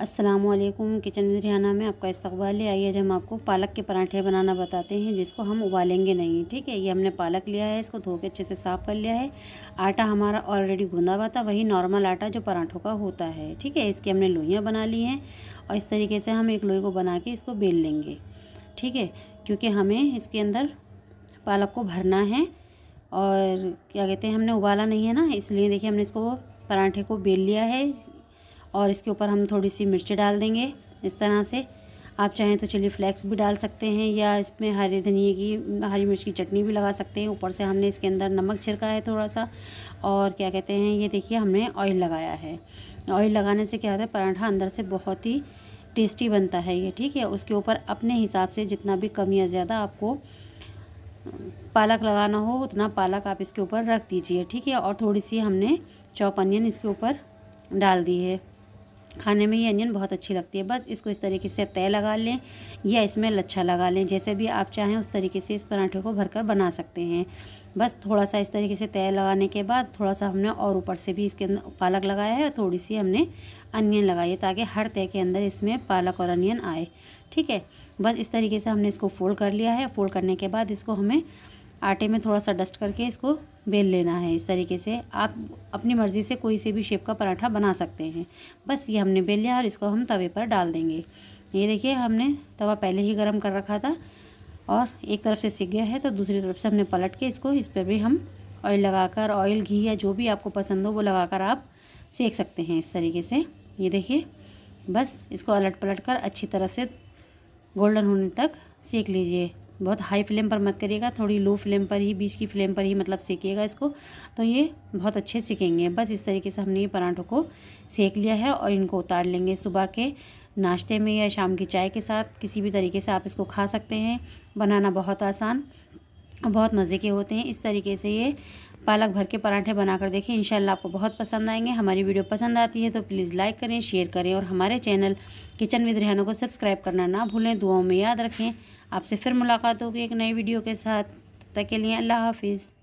Aslam kitchen with Rihanna में आपका इस्तकबाल है आइए आज हम आपको पालक के पराठे बनाना बताते हैं जिसको हम उबालेंगे नहीं ठीक है ये हमने पालक लिया है इसको धो के अच्छे से साफ़ कर लिया है आटा हमारा ऑलरेडी गूंदा हुआ था वही नॉर्मल आटा जो पराठों का होता है ठीक है इसकी हमने लोहियाँ बना ली हैं और इस तरीके से हम एक लोहे को बना के इसको बेल लेंगे ठीक है क्योंकि हमें इसके अंदर पालक को भरना है और क्या कहते हैं हमने उबाला नहीं है ना इसलिए देखिए हमने इसको पराठे को बेल लिया है और इसके ऊपर हम थोड़ी सी मिर्ची डाल देंगे इस तरह से आप चाहें तो चिली फ्लेक्स भी डाल सकते हैं या इसमें हरी धनिए की हरी मिर्च की चटनी भी लगा सकते हैं ऊपर से हमने इसके अंदर नमक छिड़का है थोड़ा सा और क्या कहते हैं ये देखिए हमने ऑयल लगाया है ऑयल लगाने से क्या होता है पराठा अंदर से बहुत ही टेस्टी बनता है ये ठीक है उसके ऊपर अपने हिसाब से जितना भी कम या ज़्यादा आपको पालक लगाना हो उतना पालक आप इसके ऊपर रख दीजिए ठीक है और थोड़ी सी हमने चौप अनियन इसके ऊपर डाल दी है खाने में ये अनियन बहुत अच्छी लगती है बस इसको इस तरीके से तय लगा लें या इसमें लच्छा लगा लें जैसे भी आप चाहें उस तरीके से इस पराठे को भरकर बना सकते हैं बस थोड़ा सा इस तरीके से तय लगाने के बाद थोड़ा सा हमने और ऊपर से भी इसके अंदर पालक लगाया है थोड़ी सी हमने अनियन लगाई है ताकि हर तय के अंदर इसमें पालक और अनियन आए ठीक है बस इस तरीके से हमने इसको फोल्ड कर लिया है फोल्ड करने के बाद इसको हमें आटे में थोड़ा सा डस्ट करके इसको बेल लेना है इस तरीके से आप अपनी मर्ज़ी से कोई से भी शेप का पराठा बना सकते हैं बस ये हमने बेल लिया और इसको हम तवे पर डाल देंगे ये देखिए हमने तवा पहले ही गर्म कर रखा था और एक तरफ से सीख गया है तो दूसरी तरफ से हमने पलट के इसको इस पर भी हम ऑयल लगाकर ऑयल घी या जो भी आपको पसंद हो वो लगाकर आप सेक सकते हैं इस तरीके से ये देखिए बस इसको अलट पलट कर अच्छी तरफ से गोल्डन होने तक सेक लीजिए बहुत हाई फ्लेम पर मत करिएगा थोड़ी लो फ्लेम पर ही बीच की फ्लेम पर ही मतलब सेकिएगा इसको तो ये बहुत अच्छे सेकेंगे बस इस तरीके से हमने ये पराठों को सेक लिया है और इनको उतार लेंगे सुबह के नाश्ते में या शाम की चाय के साथ किसी भी तरीके से आप इसको खा सकते हैं बनाना बहुत आसान बहुत मज़े के होते हैं इस तरीके से ये पालक भर के पराठे बनाकर देखें इंशाल्लाह आपको बहुत पसंद आएंगे हमारी वीडियो पसंद आती है तो प्लीज़ लाइक करें शेयर करें और हमारे चैनल किचन विद रेहाना को सब्सक्राइब करना ना भूलें दुआओं में याद रखें आपसे फिर मुलाकात होगी एक नई वीडियो के साथ तक के लिए अल्लाह हाफिज़